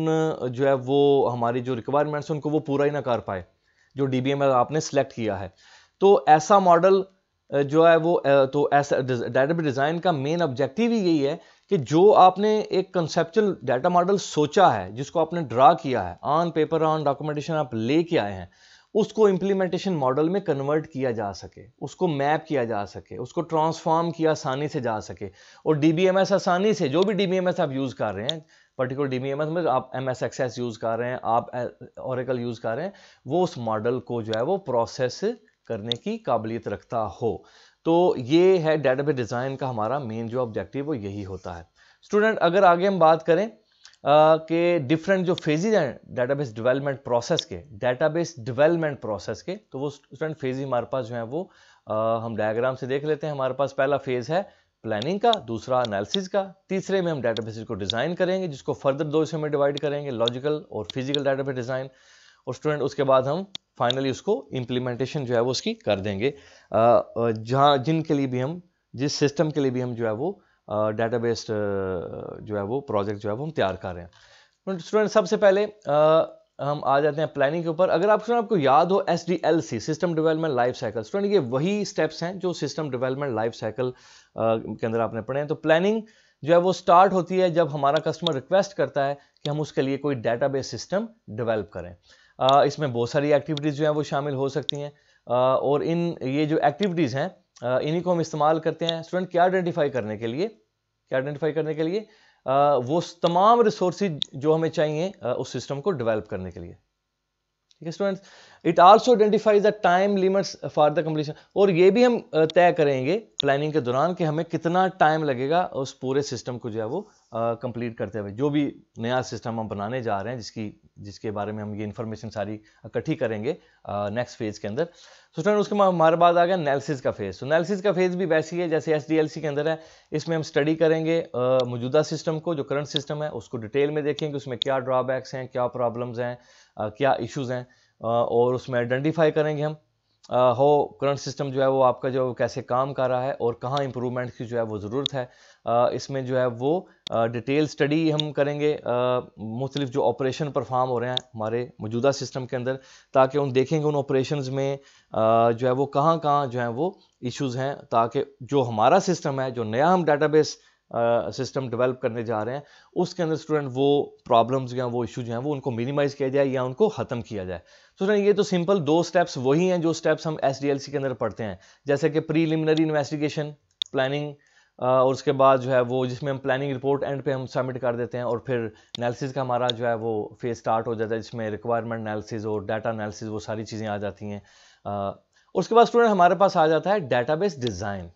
जो है वो हमारी जो रिक्वायरमेंट्स उनको वो पूरा ही ना कर पाए जो डी आपने सेलेक्ट किया है तो ऐसा मॉडल जो है वो तो ऐसा डायरेक्ट डिज़ाइन का मेन ऑब्जेक्टिव ही यही है कि जो आपने एक कंसेप्चुअल डाटा मॉडल सोचा है जिसको आपने ड्रा किया है ऑन पेपर ऑन डॉक्यूमेंटेशन आप लेके आए हैं उसको इम्प्लीमेंटेशन मॉडल में कन्वर्ट किया जा सके उसको मैप किया जा सके उसको ट्रांसफॉर्म किया आसानी से जा सके और डी आसानी से जो भी डी आप यूज़ कर रहे हैं पर्टिकुलर डी बी में आप एम एस एक्सेस यूज़ कर रहे हैं आप औरकल यूज़ कर रहे हैं वो उस मॉडल को जो है वो प्रोसेस करने की काबिलियत रखता हो तो ये है डेटाबेस डिज़ाइन का हमारा मेन जो ऑब्जेक्टिव वो यही होता है स्टूडेंट अगर आगे हम बात करें के डिफरेंट जो फेजेज हैं डेटाबेस डेवलपमेंट प्रोसेस के बेस डेवलपमेंट प्रोसेस के तो वो स्टूडेंट फेज हमारे पास जो है वो आ, हम डायग्राम से देख लेते हैं हमारे पास पहला फेज़ है प्लानिंग का दूसरा एनालिसिस का तीसरे में हम बेसिस को डिज़ाइन करेंगे जिसको फर्दर दो हिस्सों में डिवाइड करेंगे लॉजिकल और फिजिकल बेस डिज़ाइन और स्टूडेंट उसके बाद हम फाइनली उसको इम्प्लीमेंटेशन जो है वो उसकी कर देंगे जहाँ जिनके लिए भी हम जिस सिस्टम के लिए भी हम जो है वो डाटा बेस्ड जो है वो प्रोजेक्ट जो है वो हम तैयार कर रहे हैं स्टूडेंट तो सबसे पहले आ, हम आ जाते हैं प्लानिंग के ऊपर अगर आप स्टूडेंट आपको याद हो S D L C system development life cycle student ये वही स्टेप्स हैं जो सिस्टम डेवलपमेंट लाइफ साइकिल के अंदर आपने पढ़े हैं तो प्लानिंग जो है वो स्टार्ट होती है जब हमारा कस्टमर रिक्वेस्ट करता है कि हम उसके लिए कोई डाटा बेस सिस्टम डेवलप करें इसमें बहुत सारी एक्टिविटीज़ जो हैं वो शामिल हो सकती हैं और इन ये जो एक्टिविटीज़ हैं इन्हीं को हम इस्तेमाल करते हैं स्टूडेंट क्या आइडेंटिफाई करने के लिए क्या आइडेंटिफाई करने के लिए वो तमाम रिसोर्स जो हमें चाहिए उस सिस्टम को डेवलप करने के लिए ठीक है students it also identifies the time limits for the completion और ये भी हम तय करेंगे प्लानिंग के दौरान कि हमें कितना टाइम लगेगा उस पूरे सिस्टम को जो है वो कंप्लीट करते हुए जो भी नया सिस्टम हम बनाने जा रहे हैं जिसकी जिसके बारे में हम ये इन्फॉर्मेशन सारी इकट्ठी करेंगे नेक्स्ट फेज़ के अंदर सो so, उसके हमारे बाद आ गया एनालिसिस का फेज़ तो एनालिसिस का फेज़ भी वैसी है जैसे एस के अंदर है इसमें हम स्टडी करेंगे मौजूदा सिस्टम को जो करंट सिस्टम है उसको डिटेल में देखेंगे उसमें क्या ड्रॉबैक्स हैं क्या प्रॉब्लम्स हैं क्या इशूज़ हैं और उसमें आइडेंटिफाई करेंगे हम हो करंट सिस्टम जो है वो आपका जो कैसे काम कर रहा है और कहाँ इम्प्रूवमेंट की जो है वो ज़रूरत है इसमें जो है वो डिटेल स्टडी हम करेंगे मुख्तलिफ जो ऑपरेशन परफॉर्म हो रहे हैं हमारे मौजूदा सिस्टम के अंदर ताकि उन देखेंगे उन ऑपरेशन में आ, जो है वो कहाँ कहाँ जो है वो इश्यूज़ हैं ताकि जो हमारा सिस्टम है जो नया हम डाटाबेस सिस्टम डेवलप करने जा रहे हैं उसके अंदर स्टूडेंट वो प्रॉब्लम्स या वो इशू जो हैं वो उनको मिनिमाइज़ किया जाए या उनको ख़त्म किया जाए तो सर ये तो सिंपल दो स्टेप्स वही हैं जो स्टेप्स हम एस के अंदर पढ़ते हैं जैसे कि प्रीलिमिनरी इन्वेस्टिगेशन प्लानिंग और उसके बाद जो है वो जिसमें हम प्लानिंग रिपोर्ट एंड पे हम सबमिट कर देते हैं और फिर एनालिसिस का हमारा जो है वो फेज स्टार्ट हो जाता है जिसमें रिक्वायरमेंट एनालिसिस और डाटा एनालिसिस वो सारी चीज़ें आ जाती हैं उसके बाद स्टूडेंट हमारे पास आ जाता है database design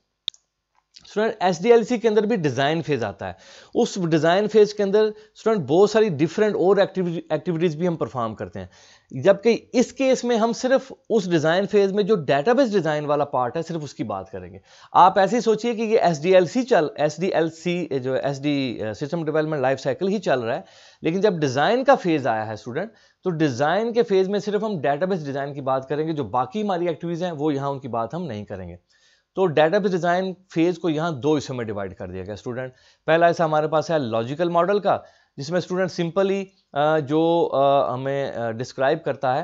student S D L C के अंदर भी डिज़ाइन फेज आता है उस डिज़ाइन फेज के अंदर स्टूडेंट बहुत सारी डिफरेंट और एक्टिविटीज़ भी हम परफॉर्म करते हैं जबकि इस केस में हम सिर्फ उस डिज़ाइन फेज में जो डेटाबेस डिज़ाइन वाला पार्ट है सिर्फ उसकी बात करेंगे आप ऐसे सोचिए कि ये एस डी एल सी चल एस डी एल सी जो S D system development life cycle ही चल रहा है लेकिन जब डिज़ाइन का फेज़ आया है स्टूडेंट तो डिज़ाइन के फेज़ में सिर्फ हम डेटाबेस डिज़ाइन की बात करेंगे जो बाकी हमारी एक्टिविटीज़ हैं वो यहाँ उनकी बात हम नहीं करेंगे तो डेटाबेस डिज़ाइन फेज़ को यहाँ दो हिस्सों में डिवाइड कर दिया गया स्टूडेंट पहला ऐसा हमारे पास है लॉजिकल मॉडल का जिसमें स्टूडेंट सिंपली जो हमें डिस्क्राइब करता है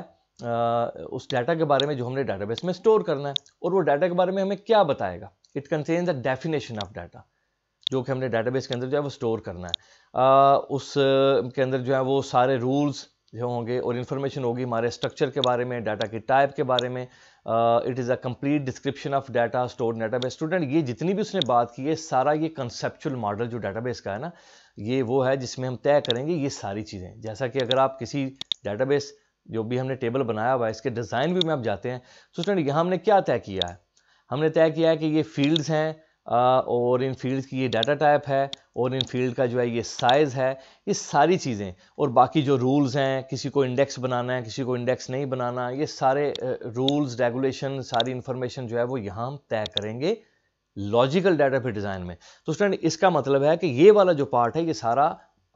उस डाटा के बारे में जो हमने डाटाबेस में स्टोर करना है और वो डाटा के बारे में हमें क्या बताएगा it contains the definition of data जो कि हमने डाटाबेस के अंदर जो है वो स्टोर करना है उस के अंदर जो है वो सारे रूल्स जो होंगे और इन्फॉर्मेशन होगी हमारे स्ट्रक्चर के बारे में डाटा के टाइप के बारे में it is a complete description of data store database student ये जितनी भी उसने बात की है सारा ये कंसेप्चुअल मॉडल जो डाटाबेस का है ना ये वो है जिसमें हम तय करेंगे ये सारी चीज़ें जैसा कि अगर आप किसी डाटाबेस जो भी हमने टेबल बनाया हुआ है इसके डिज़ाइन भी में आप जाते हैं तो स्टूडेंट यहाँ हमने क्या तय किया है हमने तय किया है कि ये फील्ड्स हैं और इन फील्ड की ये डाटा टाइप है और इन फील्ड का जो है ये साइज़ है ये सारी चीज़ें और बाकी जो रूल्स हैं किसी को इंडेक्स बनाना है किसी को इंडेक्स नहीं बनाना ये सारे रूल्स रेगुलेशन सारी इन्फॉर्मेशन जो है वो यहाँ हम तय करेंगे लॉजिकल डाटा पे डिज़ाइन में तो स्टूडेंट इसका मतलब है कि ये वाला जो पार्ट है ये सारा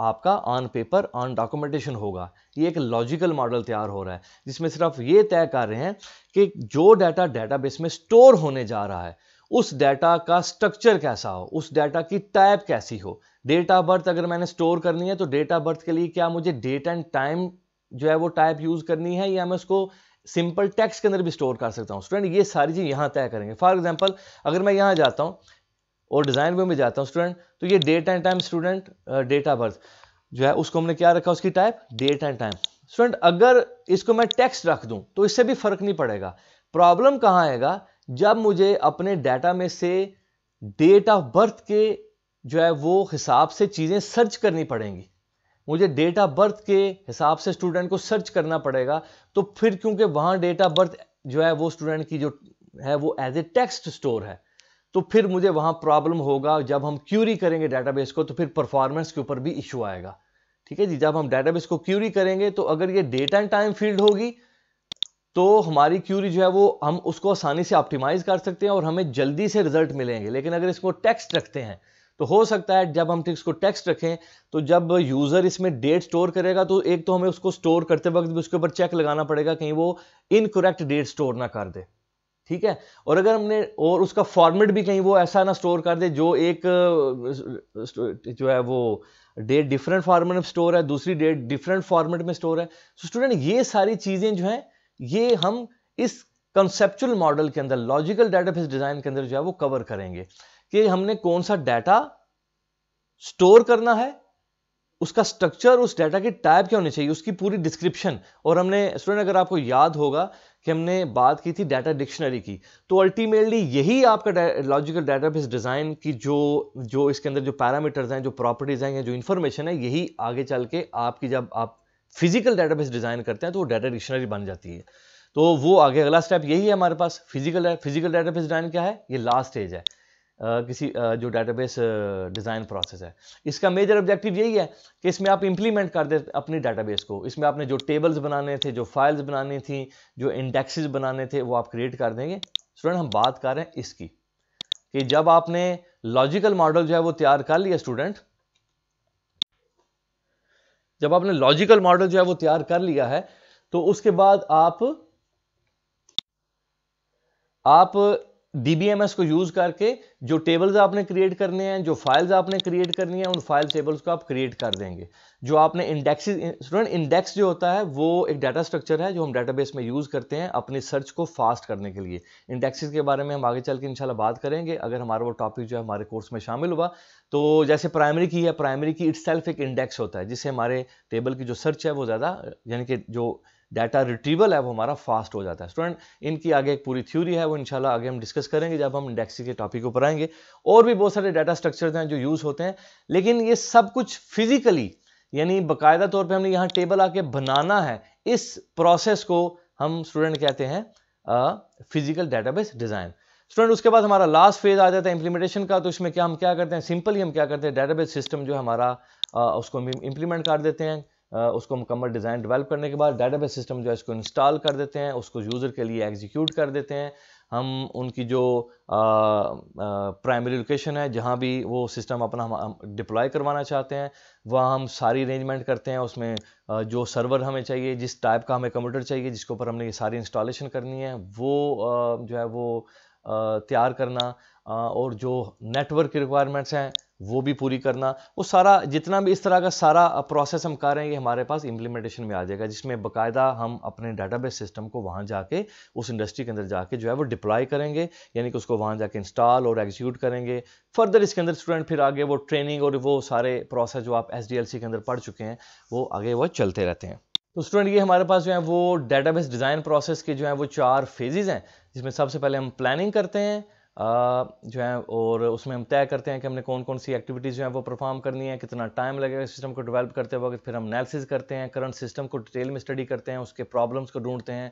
आपका ऑन पेपर ऑन डॉक्यूमेंटेशन होगा ये एक लॉजिकल मॉडल तैयार हो रहा है जिसमें सिर्फ ये तय कर रहे हैं कि जो डाटा डेटाबेस में स्टोर होने जा रहा है उस डाटा का स्ट्रक्चर कैसा हो उस डाटा की टाइप कैसी हो डेट ऑफ बर्थ अगर मैंने स्टोर करनी है तो डेट ऑफ बर्थ के लिए क्या मुझे डेट एंड टाइम जो है वो टाइप यूज करनी है या मैं उसको सिंपल टेक्स्ट के अंदर भी स्टोर कर सकता हूँ स्टूडेंट ये सारी चीज़ यहाँ तय करेंगे फॉर एग्जाम्पल अगर मैं यहाँ जाता हूँ और डिज़ाइन व्यू में जाता हूँ स्टूडेंट तो ये date and time student date of birth जो है उसको हमने क्या रखा उसकी type date and time student अगर इसको मैं टेक्स्ट रख दूं तो इससे भी फर्क नहीं पड़ेगा प्रॉब्लम कहाँ आएगा जब मुझे अपने डाटा में से डेट ऑफ बर्थ के जो है वो हिसाब से चीज़ें सर्च करनी पड़ेंगी मुझे डेट ऑफ बर्थ के हिसाब से स्टूडेंट को सर्च करना पड़ेगा तो फिर क्योंकि वहाँ डेट ऑफ बर्थ जो है वो स्टूडेंट की जो है वो एज ए टेक्स्ट स्टोर है तो फिर मुझे वहाँ प्रॉब्लम होगा जब हम क्यूरी करेंगे डाटाबेस को तो फिर परफॉर्मेंस के ऊपर भी इशू आएगा ठीक है जी जब हम डाटाबेस को क्यूरी करेंगे तो अगर ये डेट एंड टाइम फील्ड होगी तो हमारी क्यूरी जो है वो हम उसको आसानी से ऑप्टिमाइज कर सकते हैं और हमें जल्दी से रिजल्ट मिलेंगे लेकिन अगर इसको टेक्स्ट रखते हैं तो हो सकता है जब हम इसको टेक्स्ट रखें तो जब यूज़र इसमें डेट स्टोर करेगा तो एक तो हमें उसको स्टोर करते वक्त भी उसके ऊपर चेक लगाना पड़ेगा कहीं वो इनकोरेक्ट डेट स्टोर ना कर दे ठीक है और अगर हमने और उसका फॉर्मेट भी कहीं वो ऐसा ना स्टोर कर दे जो एक जो है वो डेट डिफरेंट फॉर्मेट में स्टोर है दूसरी डेट डिफरेंट फॉर्मेट में स्टोर है तो स्टूडेंट ये सारी चीज़ें जो हैं ये हम इस कंसेप्चुअल मॉडल के अंदर लॉजिकल डेटाबेस डिजाइन के अंदर जो है वो कवर करेंगे कि हमने कौन सा डाटा स्टोर करना है उसका स्ट्रक्चर उस डाटा की टाइप क्या होनी चाहिए उसकी पूरी डिस्क्रिप्शन और हमने स्टूडेंट अगर आपको याद होगा कि हमने बात की थी डाटा डिक्शनरी की तो अल्टीमेटली यही आपका लॉजिकल डाटाबेस डिज़ाइन की जो जो इसके अंदर जो पैरामीटर्स हैं जो प्रॉपर्टीज़ हैं या जो इन्फॉर्मेशन है यही आगे चल के आपकी जब आप फिजिकल डेटाबेस डिज़ाइन करते हैं तो वो डाटा डिक्शनरी बन जाती है तो वो आगे अगला स्टेप यही है हमारे पास फिजिकल फिजिकल डाटाबेस डिज़ाइन क्या है ये लास्ट स्टेज है आ, किसी आ, जो डाटाबेस डिज़ाइन प्रोसेस है इसका मेजर ऑब्जेक्टिव यही है कि इसमें आप इंप्लीमेंट कर दे अपनी डाटाबेस को इसमें आपने जो टेबल्स बनाने थे जो फाइल्स बनानी थी जो इंडेक्सेस बनाने थे वो आप क्रिएट कर देंगे स्टूडेंट हम बात कर रहे हैं इसकी कि जब आपने लॉजिकल मॉडल जो है वो तैयार कर लिया स्टूडेंट जब आपने लॉजिकल मॉडल जो है वो तैयार कर लिया है तो उसके बाद आप आप एस को यूज करके जो टेबल्स आपने क्रिएट करने हैं जो फाइल्स आपने क्रिएट करनी है उन फाइल टेबल्स को आप क्रिएट कर देंगे जो आपने इंडेक्सेस स्टूडेंट इंडेक्स जो होता है वो एक डाटा स्ट्रक्चर है जो हम डेटाबेस में यूज करते हैं अपनी सर्च को फास्ट करने के लिए इंडेक्सेस के बारे में हम आगे चल के इंशाल्लाह बात करेंगे अगर हमारा वो टॉपिक जो है हमारे कोर्स में शामिल हुआ तो जैसे प्राइमरी की है प्राइमरी की इट्स एक इंडेक्स होता है जिससे हमारे टेबल की जो सर्च है वो ज़्यादा यानी कि जो डाटा रिट्रीवल है वो हमारा फास्ट हो जाता है स्टूडेंट इनकी आगे एक पूरी थ्योरी है वो इंशाल्लाह आगे हम डिस्कस करेंगे जब हम इंडेक्सिंग के टॉपिक को पढ़ाएंगे और भी बहुत सारे डाटा स्ट्रक्चर्स हैं जो यूज़ होते हैं लेकिन ये सब कुछ फिजिकली यानी बाकायदा तौर पे हमने यहाँ टेबल आके बनाना है इस प्रोसेस को हम स्टूडेंट कहते हैं फिजिकल बेस डिज़ाइन स्टूडेंट उसके बाद हमारा लास्ट फेज आ जाता है इंप्लीमेंटेशन का तो इसमें क्या हम क्या करते हैं सिंपली हम क्या करते हैं बेस सिस्टम जो हमारा आ, उसको हम इंप्लीमेंट कर देते हैं उसको मुकम्मल डिज़ाइन डेवलप करने के बाद डाटाबेस सिस्टम जो है इसको इंस्टॉल कर देते हैं उसको यूज़र के लिए एग्जीक्यूट कर देते हैं हम उनकी जो प्राइमरी लोकेशन है जहाँ भी वो सिस्टम अपना हम डिप्लॉय करवाना चाहते हैं वहाँ हम सारी अरेंजमेंट करते हैं उसमें आ, जो सर्वर हमें चाहिए जिस टाइप का हमें कंप्यूटर चाहिए जिसके ऊपर हमने ये सारी इंस्टॉलेशन करनी है वो आ, जो है वो तैयार करना और जो नेटवर्क की रिक्वायरमेंट्स हैं वो भी पूरी करना वो सारा जितना भी इस तरह का सारा प्रोसेस हम कर रहे हैं ये हमारे पास इम्प्लीमेंटेशन में आ जाएगा जिसमें बकायदा हम अपने डाटाबेस सिस्टम को वहाँ जाके उस इंडस्ट्री के अंदर जाके जो है वो डिप्लॉय करेंगे यानी कि उसको वहाँ जाके इंस्टॉल और एग्जीक्यूट करेंगे फर्दर इसके अंदर स्टूडेंट फिर आगे वो ट्रेनिंग और वो सारे प्रोसेस जो आप एस के अंदर पढ़ चुके हैं वो आगे वह चलते रहते हैं तो स्टूडेंट ये हमारे पास जो है वो डाटाबेस डिज़ाइन प्रोसेस के जो है वो चार फेजेज़ हैं जिसमें सबसे पहले हम प्लानिंग करते हैं जो है और उसमें हम तय करते हैं कि हमने कौन कौन सी एक्टिविटीज़ जो है वो परफॉर्म करनी है कितना टाइम लगेगा सिस्टम को डेवलप करते वक्त फिर हम एनालिसिस करते हैं करंट सिस्टम को डिटेल में स्टडी करते हैं उसके प्रॉब्लम्स को ढूंढते हैं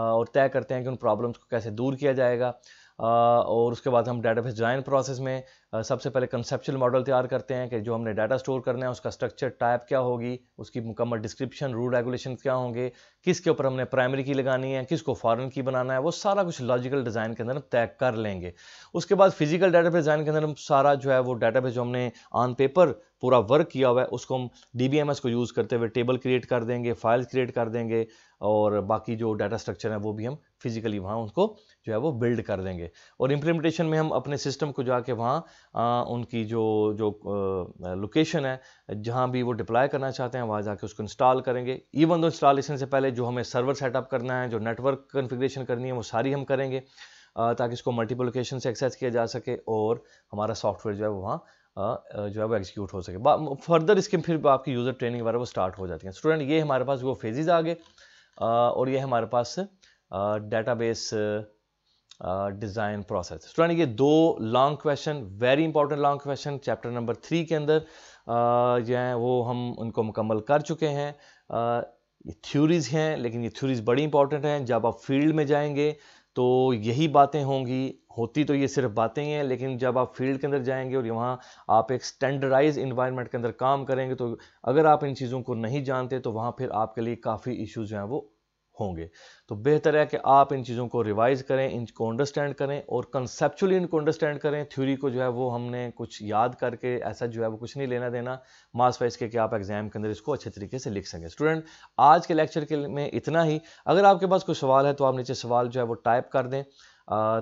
और तय करते हैं कि उन प्रॉब्लम्स को कैसे दूर किया जाएगा और उसके बाद हम डाटा बेस डिज़ाइन प्रोसेस में सबसे पहले कंसेप्चुअल मॉडल तैयार करते हैं कि जो हमने डाटा स्टोर करना है उसका स्ट्रक्चर टाइप क्या होगी उसकी मुकम्मल डिस्क्रिप्शन रूल रेगुलेशन क्या होंगे किसके ऊपर हमने प्राइमरी की लगानी है किसको फॉरन की बनाना है वो सारा कुछ लॉजिकल डिज़ाइन के अंदर हम तय कर लेंगे उसके बाद फिजिकल डाटा डिज़ाइन के अंदर हम सारा जो है वो डाटा जो हमने ऑन पेपर पूरा वर्क किया हुआ है उसको हम डी को यूज़ करते हुए टेबल क्रिएट कर देंगे फाइल्स क्रिएट कर देंगे और बाकी जो डाटा स्ट्रक्चर है वो भी हम फिजिकली वहाँ उनको जो है वो बिल्ड कर देंगे और इम्प्लीमेंटेशन में हम अपने सिस्टम को जाके वहाँ उनकी जो जो लोकेशन है जहाँ भी वो डिप्लाई करना चाहते हैं वहाँ जाके उसको इंस्टॉल करेंगे इवन दो इंस्टॉलेशन से पहले जो हमें सर्वर सेटअप करना है जो नेटवर्क कन्फिग्रेशन करनी है वो सारी हम करेंगे ताकि इसको मल्टीपल लोकेशन से एक्सेस किया जा सके और हमारा सॉफ्टवेयर जो है वहाँ जो है वो एग्जीक्यूट हो सके फर्दर इसके फिर आपकी यूज़र ट्रेनिंग वगैरह वो स्टार्ट हो जाती है स्टूडेंट ये हमारे पास वो फेजेज़ आ गए और ये हमारे पास डेटाबेस डिज़ाइन प्रोसेस स्टूडेंट ये दो long question very important long question chapter number three के अंदर जो है वो हम उनको मुकम्मल कर चुके हैं ये थ्योरीज़ हैं लेकिन ये थ्योरीज़ बड़ी इंपॉर्टेंट हैं जब आप फील्ड में जाएंगे तो यही बातें होंगी होती तो ये सिर्फ बातें ही हैं लेकिन जब आप फील्ड के अंदर जाएंगे और यहाँ आप एक स्टैंडर्डाइज इन्वायरमेंट के अंदर काम करेंगे तो अगर आप इन चीज़ों को नहीं जानते तो वहाँ फिर आपके लिए काफ़ी इश्यूज़ जो हैं वो होंगे तो बेहतर है कि आप इन चीज़ों को रिवाइज करें इनको अंडरस्टैंड करें और कंसेप्चुअली इनको अंडरस्टैंड करें थ्योरी को जो है वो हमने कुछ याद करके ऐसा जो है वो कुछ नहीं लेना देना मास वाइज के कि आप एग्जाम के अंदर इसको अच्छे तरीके से लिख सकें स्टूडेंट आज के लेक्चर के में इतना ही अगर आपके पास कोई सवाल है तो आप नीचे सवाल जो है वो टाइप कर दें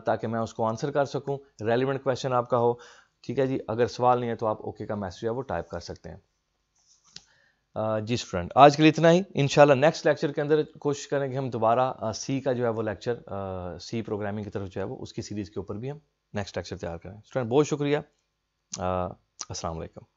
ताकि मैं उसको आंसर कर सकूँ रेलिवेंट क्वेश्चन आपका हो ठीक है जी अगर सवाल नहीं है तो आप ओके का मैसेज है वो टाइप कर सकते हैं जिस स्टूडेंट आज के लिए इतना ही इन नेक्स्ट लेक्चर के अंदर कोशिश करेंगे हम दोबारा सी का जो है वो लेक्चर सी प्रोग्रामिंग की तरफ जो है वो उसकी सीरीज़ के ऊपर भी हम नेक्स्ट लेक्चर तैयार करें स्टूडेंट बहुत शुक्रिया असलकम